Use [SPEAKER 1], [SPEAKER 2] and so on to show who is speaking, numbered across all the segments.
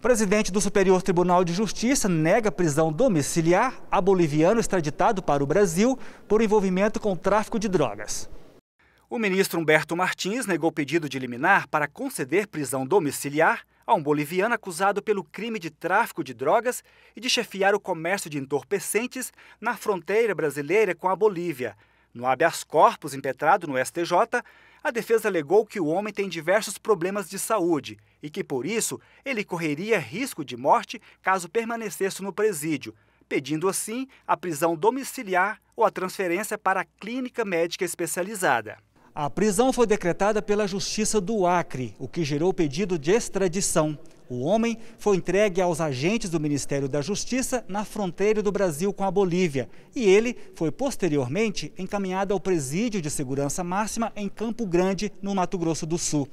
[SPEAKER 1] O presidente do Superior Tribunal de Justiça nega prisão domiciliar a boliviano extraditado para o Brasil por envolvimento com tráfico de drogas. O ministro Humberto Martins negou pedido de liminar para conceder prisão domiciliar a um boliviano acusado pelo crime de tráfico de drogas e de chefiar o comércio de entorpecentes na fronteira brasileira com a Bolívia. No habeas corpus impetrado no STJ, a defesa alegou que o homem tem diversos problemas de saúde e que, por isso, ele correria risco de morte caso permanecesse no presídio, pedindo assim a prisão domiciliar ou a transferência para a clínica médica especializada. A prisão foi decretada pela Justiça do Acre, o que gerou o pedido de extradição. O homem foi entregue aos agentes do Ministério da Justiça na fronteira do Brasil com a Bolívia e ele foi posteriormente encaminhado ao presídio de segurança máxima em Campo Grande, no Mato Grosso do Sul.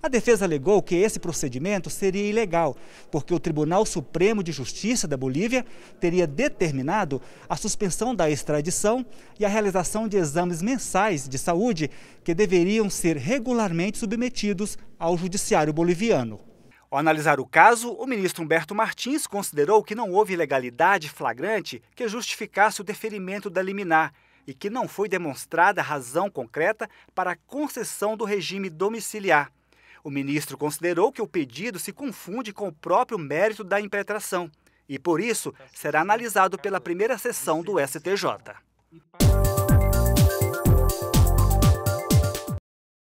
[SPEAKER 1] A defesa alegou que esse procedimento seria ilegal, porque o Tribunal Supremo de Justiça da Bolívia teria determinado a suspensão da extradição e a realização de exames mensais de saúde que deveriam ser regularmente submetidos ao Judiciário Boliviano. Ao analisar o caso, o ministro Humberto Martins considerou que não houve legalidade flagrante que justificasse o deferimento da liminar e que não foi demonstrada razão concreta para a concessão do regime domiciliar. O ministro considerou que o pedido se confunde com o próprio mérito da impetração e, por isso, será analisado pela primeira sessão do STJ.